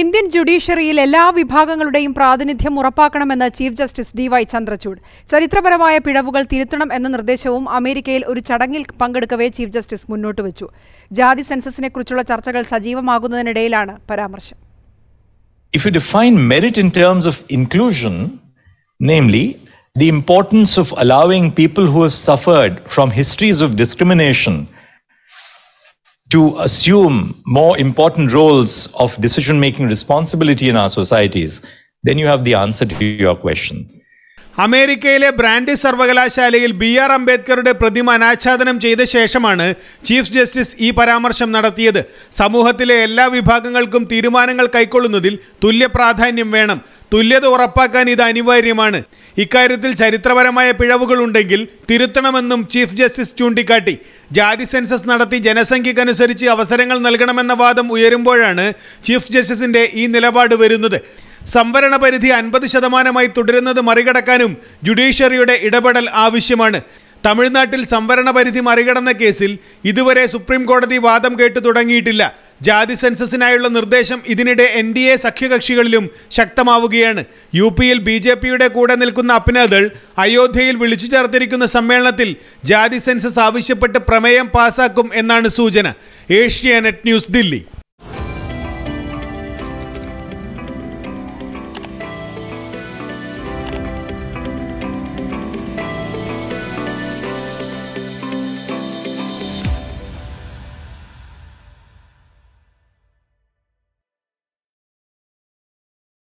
Indian ജുഡീഷ്യറിയിൽ എല്ലാ വിഭാഗങ്ങളുടെയും പ്രാതിനിധ്യം ഉറപ്പാക്കണമെന്ന് chief justice D Y Chandrachud ചരിത്രപരമായ പിഴവുകൾ തിരുത്തണം എന്ന നിർദ്ദേശവും അമേരിക്കയിൽ ഒരു ചടങ്ങിൽ പങ്കെടുക്കവേ ചീഫ് ജസ്റ്റിസ് മുന്നോട്ട് വച്ചു ജാതി സെൻസസിനെക്കുറിച്ചുള്ള ചർച്ചകൾ സജീവമാകുന്നതിനിടയിലാണ് പരാമർശം if you define merit in terms of inclusion namely the importance of allowing people who have suffered from histories of discrimination to assume more important roles of decision making responsibility in our societies, then you have the answer to your question. അമേരിക്കയിലെ Brandeis സർവകലാശാലയിൽ B R അംബേദ്കറുടെ പ്രതിമ അനാച്ഛാദനം ചെയ്ത ശേഷമാണ് chief justice ഈ പരാമർശം നടത്തിയത് സമൂഹത്തിലെ എല്ലാ വിഭാഗങ്ങൾക്കും തീരുമാനങ്ങൾ കൈക്കൊള്ളുന്നതിൽ തുല്യ പ്രാധാന്യം വേണം തുല്യത ഉറപ്പാക്കാൻ ഇത് അനിവാര്യമാണ് ഇക്കാര്യത്തിൽ ചരിത്രപരമായ പിഴവുകളുണ്ടെങ്കിൽ തിരുത്തണമെന്നും ചീഫ് ജസ്റ്റിസ് ചൂണ്ടിക്കാട്ടി ജാതി സെൻസസ് നടത്തി ജനസംഖ്യക്കനുസരിച്ച് അവസരങ്ങൾ നൽകണമെന്ന വാദം ഉയരുമ്പോഴാണ് ചീഫ് ജസ്റ്റിസിന്റെ ഈ നിലപാട് വരുന്നത് സംവരണ പരിധി അൻപത് ശതമാനമായി തുടരുന്നത് മറികടക്കാനും ജുഡീഷ്യറിയുടെ ഇടപെടൽ ആവശ്യമാണ് തമിഴ്നാട്ടിൽ സംവരണ പരിധി മറികടന്ന കേസിൽ ഇതുവരെ സുപ്രീം കോടതി വാദം കേട്ടു തുടങ്ങിയിട്ടില്ല ജാതി സെൻസസിനായുള്ള നിർദ്ദേശം ഇതിനിടെ എൻ ഡി എ സഖ്യകക്ഷികളിലും ശക്തമാവുകയാണ് യു പിയിൽ ബി ജെ പിയുടെ കൂടെ നിൽക്കുന്ന അപ്നാദൾ അയോധ്യയിൽ വിളിച്ചു ചേർത്തിരിക്കുന്ന സമ്മേളനത്തിൽ ജാതി സെൻസസ് ആവശ്യപ്പെട്ട് പ്രമേയം പാസാക്കും എന്നാണ് സൂചന ഏഷ്യാനെറ്റ് ന്യൂസ് ദില്ലി